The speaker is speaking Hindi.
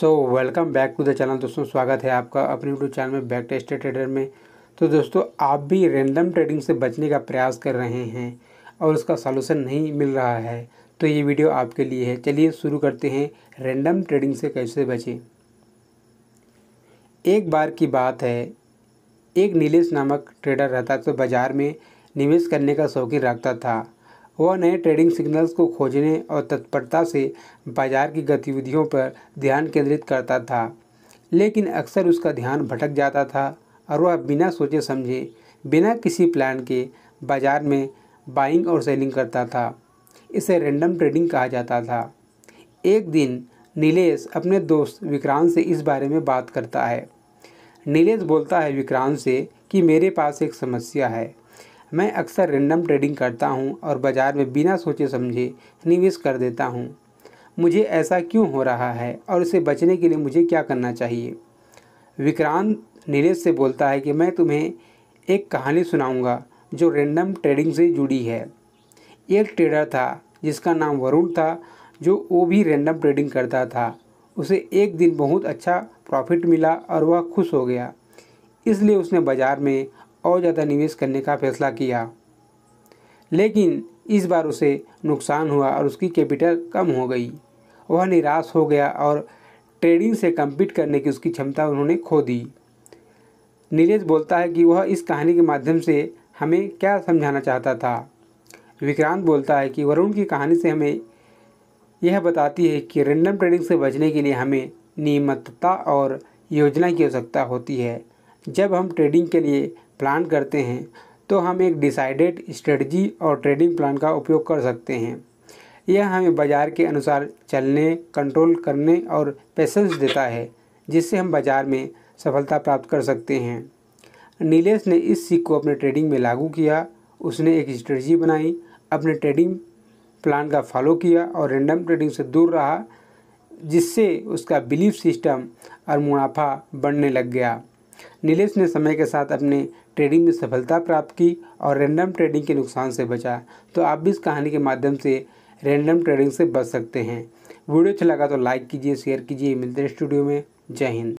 So welcome back to the channel दोस्तों स्वागत है आपका अपने यूट्यूब चैनल में बैक टेस्ट ट्रेडर में तो दोस्तों आप भी रेंडम ट्रेडिंग से बचने का प्रयास कर रहे हैं और उसका सलूशन नहीं मिल रहा है तो ये वीडियो आपके लिए है चलिए शुरू करते हैं रेंडम ट्रेडिंग से कैसे बचें एक बार की बात है एक नीलेश नामक ट्रेडर रहता तो बाज़ार में निवेश करने का शौकीन रखता था वह नए ट्रेडिंग सिग्नल्स को खोजने और तत्परता से बाजार की गतिविधियों पर ध्यान केंद्रित करता था लेकिन अक्सर उसका ध्यान भटक जाता था और वह बिना सोचे समझे बिना किसी प्लान के बाज़ार में बाइंग और सेलिंग करता था इसे रेंडम ट्रेडिंग कहा जाता था एक दिन नीलेश अपने दोस्त विक्रांत से इस बारे में बात करता है नीलेश बोलता है विक्रांत से कि मेरे पास एक समस्या है मैं अक्सर रेंडम ट्रेडिंग करता हूं और बाज़ार में बिना सोचे समझे निवेश कर देता हूं। मुझे ऐसा क्यों हो रहा है और इसे बचने के लिए मुझे क्या करना चाहिए विक्रांत नीरज से बोलता है कि मैं तुम्हें एक कहानी सुनाऊंगा जो रेंडम ट्रेडिंग से जुड़ी है एक ट्रेडर था जिसका नाम वरुण था जो वो भी रेंडम ट्रेडिंग करता था उसे एक दिन बहुत अच्छा प्रॉफिट मिला और वह खुश हो गया इसलिए उसने बाज़ार में और ज़्यादा निवेश करने का फैसला किया लेकिन इस बार उसे नुकसान हुआ और उसकी कैपिटल कम हो गई वह निराश हो गया और ट्रेडिंग से कम्पीट करने की उसकी क्षमता उन्होंने खो दी नीलेज बोलता है कि वह इस कहानी के माध्यम से हमें क्या समझाना चाहता था विक्रांत बोलता है कि वरुण की कहानी से हमें यह बताती है कि रेंडम ट्रेडिंग से बचने के लिए हमें नियमितता और योजना की आवश्यकता होती है जब हम ट्रेडिंग के लिए प्लान करते हैं तो हम एक डिसाइडेड स्ट्रेटजी और ट्रेडिंग प्लान का उपयोग कर सकते हैं यह हमें बाज़ार के अनुसार चलने कंट्रोल करने और पैसेंस देता है जिससे हम बाज़ार में सफलता प्राप्त कर सकते हैं नीलेश ने इस सीख को अपने ट्रेडिंग में लागू किया उसने एक स्ट्रेटजी बनाई अपने ट्रेडिंग प्लान का फॉलो किया और रेंडम ट्रेडिंग से दूर रहा जिससे उसका बिलीफ सिस्टम और मुनाफा बढ़ने लग गया नीलेश ने समय के साथ अपने ट्रेडिंग में सफलता प्राप्त की और रैंडम ट्रेडिंग के नुकसान से बचा तो आप भी इस कहानी के माध्यम से रैंडम ट्रेडिंग से बच सकते हैं वीडियो अच्छा लगा तो लाइक कीजिए शेयर कीजिए मिलते हैं स्टूडियो में जय हिंद